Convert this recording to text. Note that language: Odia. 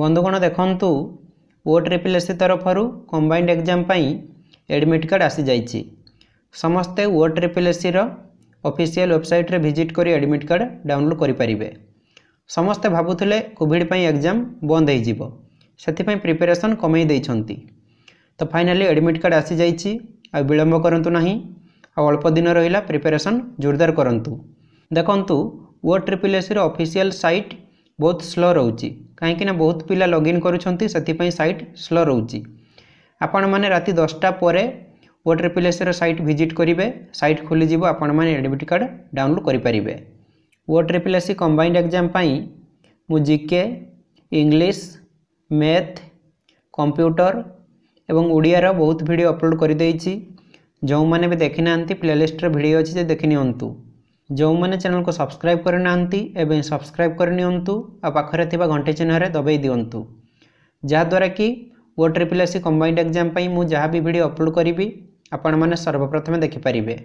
ବନ୍ଧୁଗଣ ଦେଖନ୍ତୁ ଓ ଟ୍ରିପିଲ୍ ଏସ୍ସି ତରଫରୁ କମ୍ବାଇଣ୍ଡ ଏକ୍ଜାମ୍ ପାଇଁ ଆଡ଼୍ମିଟ୍ କାର୍ଡ଼ ଆସିଯାଇଛି ସମସ୍ତେ ଓ ଟ୍ରିପିଲ୍ ଏସ୍ସିର ଅଫିସିଆଲ୍ ୱେବସାଇଟ୍ରେ ଭିଜିଟ୍ କରି ଆଡ଼୍ମିଟ୍ କାର୍ଡ଼ ଡାଉନଲୋଡ଼୍ କରିପାରିବେ ସମସ୍ତେ ଭାବୁଥିଲେ କୋଭିଡ଼ ପାଇଁ ଏକ୍ଜାମ୍ ବନ୍ଦ ହୋଇଯିବ ସେଥିପାଇଁ ପ୍ରିପାରେସନ୍ କମେଇ ଦେଇଛନ୍ତି ତ ଫାଇନାଲି ଆଡ଼୍ମିଟ୍ କାର୍ଡ଼ ଆସିଯାଇଛି ଆଉ ବିଳମ୍ବ କରନ୍ତୁ ନାହିଁ ଆଉ ଅଳ୍ପ ଦିନ ରହିଲା ପ୍ରିପାରେସନ୍ ଜୋରଦାର କରନ୍ତୁ ଦେଖନ୍ତୁ ଓ ଟ୍ରିପିଲ୍ ଅଫିସିଆଲ୍ ସାଇଟ୍ ବହୁତ ସ୍ଲୋ ରହୁଛି କାହିଁକିନା ବହୁତ ପିଲା ଲଗ୍ଇନ୍ କରୁଛନ୍ତି ସେଥିପାଇଁ ସାଇଟ୍ ସ୍ଲୋ ରହୁଛି ଆପଣମାନେ ରାତି ଦଶଟା ପରେ ଓଟର ପ୍ଲେସ୍ର ସାଇଟ୍ ଭିଜିଟ୍ କରିବେ ସାଇଟ୍ ଖୋଲିଯିବ ଆପଣମାନେ ଆଡ଼ମିଟ୍ କାର୍ଡ଼ ଡାଉନଲୋଡ଼୍ କରିପାରିବେ ଓଟର ପ୍ଲେସ୍ କମ୍ବାଇଣ୍ଡ ଏକ୍ଜାମ୍ ପାଇଁ ମୁଁ ଜିକେ ଇଂଲିଶ ମ୍ୟାଥ୍ କମ୍ପ୍ୟୁଟର ଏବଂ ଓଡ଼ିଆର ବହୁତ ଭିଡ଼ିଓ ଅପଲୋଡ଼ କରିଦେଇଛି ଯେଉଁମାନେ ବି ଦେଖିନାହାନ୍ତି ପ୍ଲେଲିଷ୍ଟର ଭିଡ଼ିଓ ଅଛି ଯେ ଦେଖିନିଅନ୍ତୁ ଯେଉଁମାନେ ଚ୍ୟାନେଲକୁ ସବସ୍କ୍ରାଇବ୍ କରିନାହାନ୍ତି ଏବେ ସବସ୍କ୍ରାଇବ୍ କରିନିଅନ୍ତୁ ଆଉ ପାଖରେ ଥିବା ଘଣ୍ଟେ ଚିହ୍ନରେ ଦବାଇ ଦିଅନ୍ତୁ ଯାହାଦ୍ୱାରା କି O triple SC combined exam ପାଇଁ ମୁଁ ଯାହା ବି ଭିଡ଼ିଓ ଅପଲୋଡ଼ କରିବି ଆପଣମାନେ ସର୍ବପ୍ରଥମେ ଦେଖିପାରିବେ